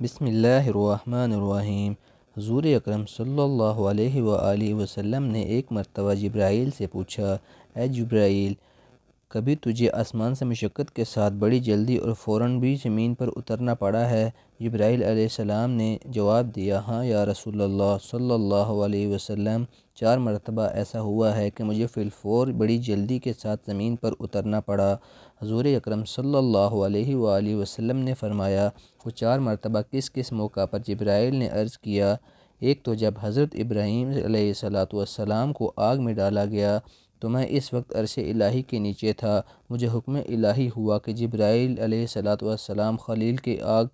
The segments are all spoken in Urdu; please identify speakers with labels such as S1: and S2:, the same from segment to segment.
S1: بسم اللہ الرحمن الرحیم حضور اکرم صلی اللہ علیہ وآلہ وسلم نے ایک مرتبہ جبرائیل سے پوچھا اے جبرائیل کبھی تجھے آسمان سے مشقت کے ساتھ بڑی جلدی اور فوراً بھی زمین پر اترنا پڑا ہے جبرائیل علیہ السلام نے جواب دیا ہاں یا رسول اللہ صلی اللہ علیہ وسلم چار مرتبہ ایسا ہوا ہے کہ مجھے فی الفور بڑی جلدی کے ساتھ زمین پر اترنا پڑا حضور اکرم صلی اللہ علیہ وآلہ وسلم نے فرمایا وہ چار مرتبہ کس کس موقع پر جبرائیل نے عرض کیا ایک تو جب حضرت ابراہیم علیہ السلام والسلام کو آگ میں ڈالا گیا تو میں اس وقت عرش الہی کے نیچے تھا مجھے حکم الہی ہوا کہ جبرائیل علیہ السلام خلیل کے آگ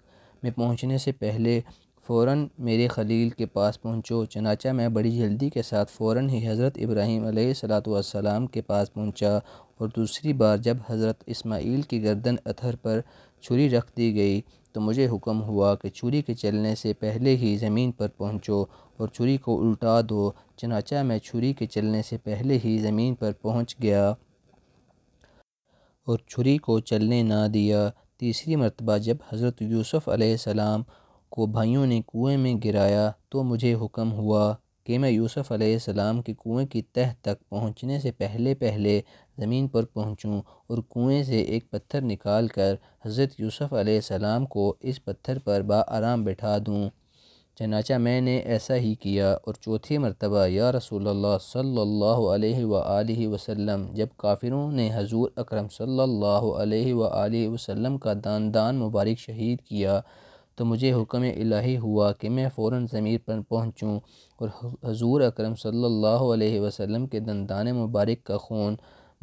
S1: میں پہنچنے سے پہلے فوراً میرے خلیل کے پاس پہنچو چنانچہ میں بڑی جلدی کے ساتھ فوراً ہی حضرت ابراہیم علیہ السلام کے پاس پہنچا اور دوسری بار جب حضرت اسماعیل کی گردن اتھر پر چھری رکھ دی گئی تو مجھے حکم ہوا کہ چھری کے چلنے سے پہلے ہی زمین پر پہنچو اور چھری کو الٹا دو چنانچہ میں چھری کے چلنے سے پہلے ہی زمین پر پہنچ گیا اور چھری کو چلنے نہ دیا تیسری مرتبہ جب حضرت یوسف علیہ السلام کو بھائیوں نے کنویں میں گرایا تو مجھے حکم ہوا کہ میں یوسف علیہ السلام کے کنویں کی تہ تک پہنچنے سے پہلے پہلے زمین پر پہنچوں اور کنویں سے ایک پتھر نکال کر حضرت یوسف علیہ السلام کو اس پتھر پر با آرام بٹھا دوں چنانچہ میں نے ایسا ہی کیا اور چوتھی مرتبہ یا رسول اللہ صلی اللہ علیہ و وسلم جب کافروں نے حضور اکرم صلی اللہ علیہ و وسلم کا داندان مبارک شہید کیا تو مجھے حکم الہی ہوا کہ میں فوراً ضمیر پر پہنچوں اور حضور اکرم صلی اللہ علیہ وسلم کے دندان مبارک کا خون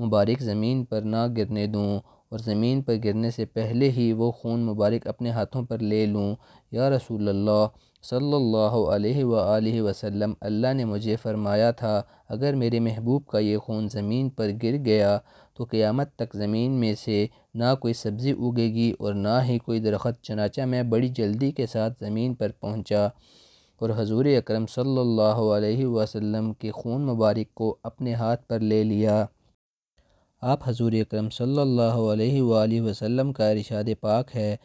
S1: مبارک زمین پر نہ گرنے دوں اور زمین پر گرنے سے پہلے ہی وہ خون مبارک اپنے ہاتھوں پر لے لوں یا رسول اللہ صلی اللہ علیہ وآلہ وسلم اللہ نے مجھے فرمایا تھا اگر میرے محبوب کا یہ خون زمین پر گر گیا تو قیامت تک زمین میں سے نہ کوئی سبزی اگے گی اور نہ ہی کوئی درخت چنانچہ میں بڑی جلدی کے ساتھ زمین پر پہنچا اور حضور اکرم صلی اللہ علیہ وسلم کے خون مبارک کو اپنے ہاتھ پر لے لیا آپ حضور اکرم صلی اللہ علیہ وآلہ وسلم کا ارشاد پاک ہے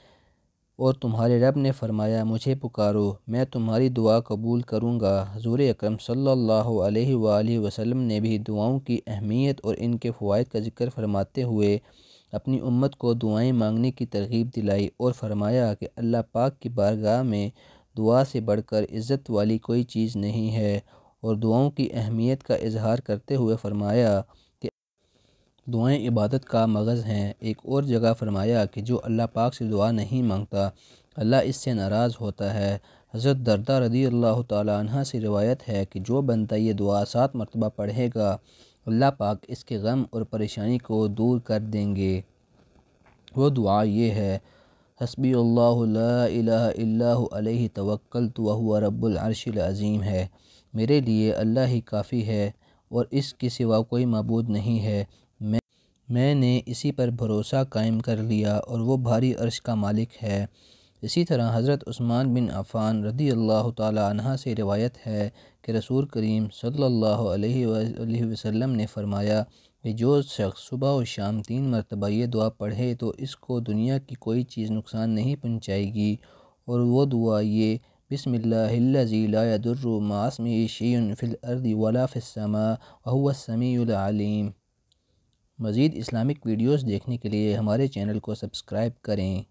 S1: اور تمہارے رب نے فرمایا مجھے پکارو میں تمہاری دعا قبول کروں گا حضور اکرم صلی اللہ علیہ وآلہ وسلم نے بھی دعاؤں کی اہمیت اور ان کے فوائد کا ذکر فرماتے ہوئے اپنی امت کو دعائیں مانگنے کی ترغیب دلائی اور فرمایا کہ اللہ پاک کی بارگاہ میں دعا سے بڑھ کر عزت والی کوئی چیز نہیں ہے اور دعاؤں کی اہمیت کا اظہار کرتے ہوئے فرمایا دعائیں عبادت کا مغز ہیں ایک اور جگہ فرمایا کہ جو اللہ پاک سے دعا نہیں مانگتا اللہ اس سے ناراض ہوتا ہے حضرت دردہ رضی اللہ تعالیٰ عنہ سے روایت ہے کہ جو بنتا یہ دعا سات مرتبہ پڑھے گا اللہ پاک اس کے غم اور پریشانی کو دور کر دیں گے وہ دعا یہ ہے حسبی اللہ لا الہ اللہ علیہ توکل تو رب العرش العظیم ہے میرے لیے اللہ ہی کافی ہے اور اس کے سوا کوئی معبود نہیں ہے میں نے اسی پر بھروسہ قائم کر لیا اور وہ بھاری عرش کا مالک ہے اسی طرح حضرت عثمان بن عفان رضی اللہ تعالی عنہ سے روایت ہے کہ رسول کریم صلی اللہ علیہ وآلہ وسلم نے فرمایا کہ جو شخص صبح و شام تین مرتبہ یہ دعا پڑھے تو اس کو دنیا کی کوئی چیز نقصان نہیں پہنچائے گی اور وہ دعا یہ بسم اللہ لا ضی فی الارض ولا فی السماء وهو السمیع العلیم مزید اسلامک ویڈیوز دیکھنے کے لیے ہمارے چینل کو سبسکرائب کریں